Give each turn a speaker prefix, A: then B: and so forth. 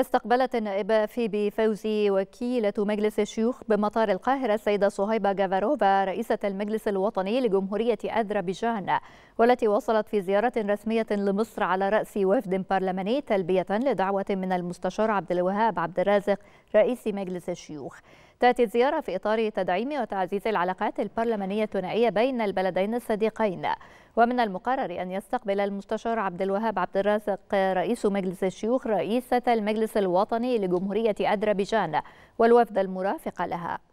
A: استقبلت النائبة في بفوزي وكيلة مجلس الشيوخ بمطار القاهرة السيدة صهيبة جافاروفا رئيسة المجلس الوطني لجمهورية أذربيجان والتي وصلت في زيارة رسمية لمصر على رأس وفد برلماني تلبية لدعوة من المستشار عبد الوهاب عبد الرازق رئيس مجلس الشيوخ تأتي الزيارة في إطار تدعيم وتعزيز العلاقات البرلمانية الثنائية بين البلدين الصديقين ومن المقرر أن يستقبل المستشار عبد الوهاب عبد الرازق رئيس مجلس الشيوخ رئيسة المجلس الوطني لجمهورية أذربيجان والوفد المرافق لها